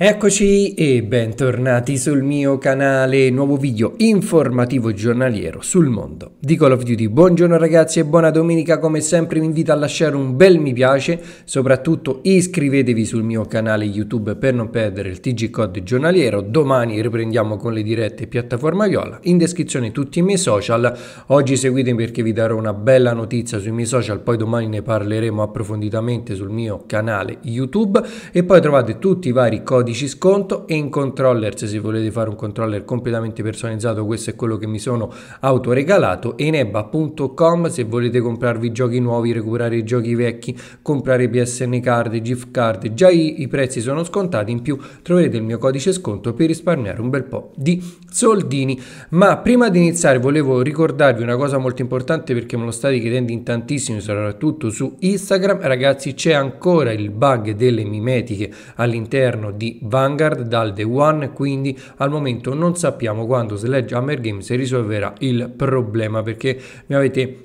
Eccoci e bentornati sul mio canale, nuovo video informativo giornaliero sul mondo di Call of Duty. Buongiorno ragazzi e buona domenica, come sempre vi invito a lasciare un bel mi piace, soprattutto iscrivetevi sul mio canale YouTube per non perdere il TG Code giornaliero, domani riprendiamo con le dirette piattaforma viola, in descrizione tutti i miei social, oggi seguitemi perché vi darò una bella notizia sui miei social, poi domani ne parleremo approfonditamente sul mio canale YouTube e poi trovate tutti i vari codici codici sconto e in controller se si volete fare un controller completamente personalizzato questo è quello che mi sono autoregalato e in ebba.com se volete comprarvi giochi nuovi recuperare i giochi vecchi comprare PSN card, gift card già i, i prezzi sono scontati in più troverete il mio codice sconto per risparmiare un bel po' di soldini ma prima di iniziare volevo ricordarvi una cosa molto importante perché me lo state chiedendo in tantissimi soprattutto su Instagram ragazzi c'è ancora il bug delle mimetiche all'interno di Vanguard dal day one, quindi al momento non sappiamo quando Sledgehammer Games risolverà il problema perché mi avete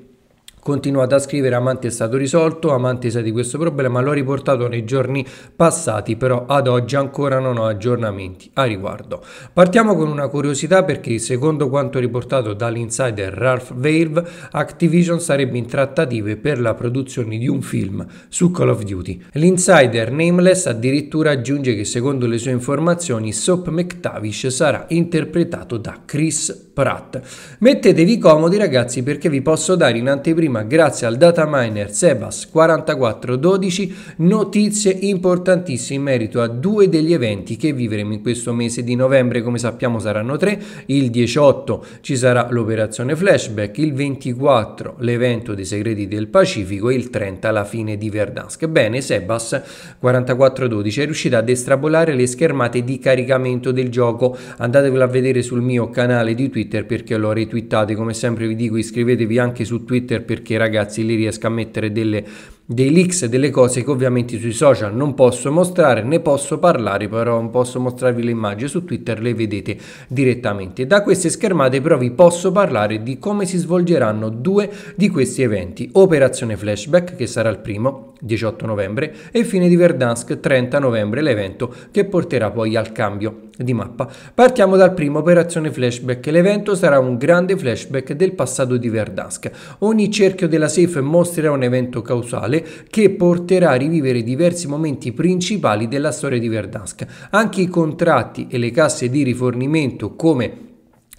Continuate a scrivere amante è stato risolto, amante sa di questo problema, l'ho riportato nei giorni passati, però ad oggi ancora non ho aggiornamenti a riguardo. Partiamo con una curiosità perché secondo quanto riportato dall'insider Ralph Verve, Activision sarebbe in trattative per la produzione di un film su Call of Duty. L'insider Nameless addirittura aggiunge che secondo le sue informazioni Soap McTavish sarà interpretato da Chris Pratt. Mettetevi comodi ragazzi perché vi posso dare in anteprima prima, grazie al data miner Sebas 4412, notizie importantissime in merito a due degli eventi che vivremo in questo mese di novembre. Come sappiamo saranno tre, il 18 ci sarà l'operazione flashback, il 24 l'evento dei segreti del Pacifico e il 30 la fine di Verdansk. Bene, Sebas 4412 è riuscita ad estrapolare le schermate di caricamento del gioco. Andatevelo a vedere sul mio canale di Twitter perché l'ho retweetate. Come sempre vi dico iscrivetevi anche su Twitter perché perché ragazzi lì riesco a mettere delle, dei leaks, delle cose che ovviamente sui social non posso mostrare, ne posso parlare, però non posso mostrarvi le immagini, su Twitter le vedete direttamente. Da queste schermate però vi posso parlare di come si svolgeranno due di questi eventi, Operazione Flashback che sarà il primo 18 novembre e Fine di Verdansk 30 novembre, l'evento che porterà poi al cambio di mappa. Partiamo dal primo, operazione flashback. L'evento sarà un grande flashback del passato di Verdansk. Ogni cerchio della safe mostrerà un evento causale che porterà a rivivere diversi momenti principali della storia di Verdansk. Anche i contratti e le casse di rifornimento come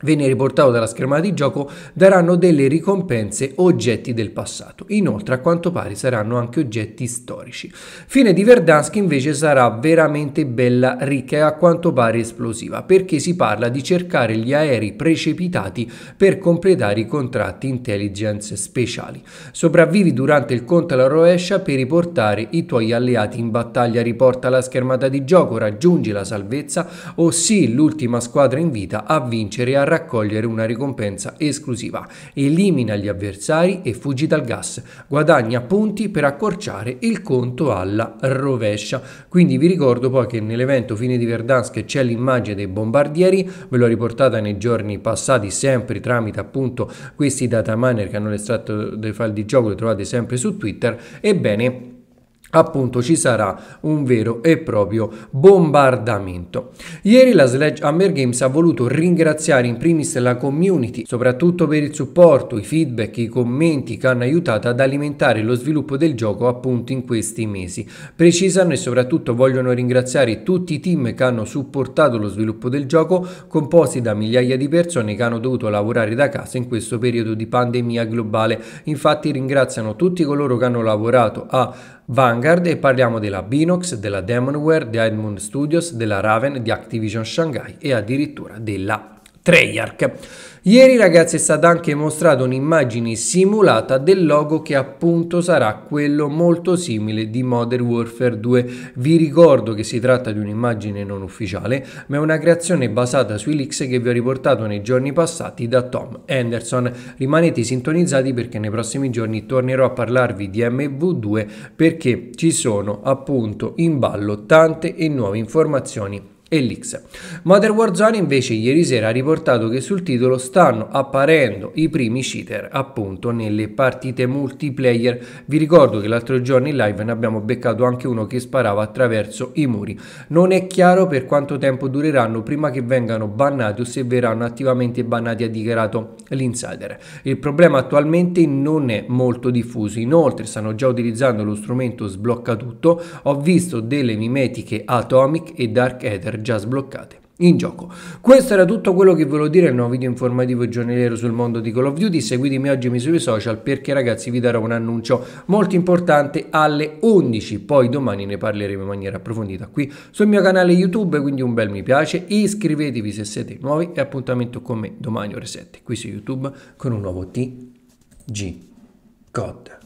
viene riportato dalla schermata di gioco, daranno delle ricompense oggetti del passato. Inoltre, a quanto pare, saranno anche oggetti storici. Fine di Verdansk invece sarà veramente bella, ricca e a quanto pare esplosiva, perché si parla di cercare gli aerei precipitati per completare i contratti intelligence speciali. Sopravvivi durante il conto alla rovescia per riportare i tuoi alleati in battaglia, riporta la schermata di gioco, raggiungi la salvezza o sì, l'ultima squadra in vita a vincere a raccogliere una ricompensa esclusiva. Elimina gli avversari e fuggi dal gas. Guadagna punti per accorciare il conto alla rovescia. Quindi vi ricordo poi che nell'evento Fine di Verdansk c'è l'immagine dei bombardieri, ve l'ho riportata nei giorni passati sempre tramite appunto questi data miner che hanno l'estratto dei file di gioco, li trovate sempre su Twitter. Ebbene, appunto ci sarà un vero e proprio bombardamento. Ieri la Sledgehammer Games ha voluto ringraziare in primis la community, soprattutto per il supporto, i feedback, i commenti che hanno aiutato ad alimentare lo sviluppo del gioco appunto in questi mesi. Precisano e soprattutto vogliono ringraziare tutti i team che hanno supportato lo sviluppo del gioco, composti da migliaia di persone che hanno dovuto lavorare da casa in questo periodo di pandemia globale. Infatti ringraziano tutti coloro che hanno lavorato a Vanguard e parliamo della Binox, della Demonware, di Edmund Studios, della Raven, di Activision Shanghai e addirittura della Treyarch. Ieri ragazzi è stata anche mostrata un'immagine simulata del logo che appunto sarà quello molto simile di Modern Warfare 2. Vi ricordo che si tratta di un'immagine non ufficiale ma è una creazione basata sui leaks che vi ho riportato nei giorni passati da Tom Anderson. Rimanete sintonizzati perché nei prossimi giorni tornerò a parlarvi di MV2 perché ci sono appunto in ballo tante e nuove informazioni e l'X. Modern Warzone invece ieri sera ha riportato che sul titolo stanno apparendo i primi cheater appunto nelle partite multiplayer. Vi ricordo che l'altro giorno in live ne abbiamo beccato anche uno che sparava attraverso i muri. Non è chiaro per quanto tempo dureranno prima che vengano bannati o se verranno attivamente bannati ha dichiarato l'insider. Il problema attualmente non è molto diffuso, inoltre stanno già utilizzando lo strumento sblocca tutto, ho visto delle mimetiche Atomic e Dark Ether già sbloccate in gioco. Questo era tutto quello che volevo dire nel nuovo video informativo giornaliero sul mondo di Call of Duty, seguitemi oggi sui social perché ragazzi vi darò un annuncio molto importante alle 11, poi domani ne parleremo in maniera approfondita qui sul mio canale YouTube, quindi un bel mi piace, iscrivetevi se siete nuovi e appuntamento con me domani ore 7 qui su YouTube con un nuovo TG COD.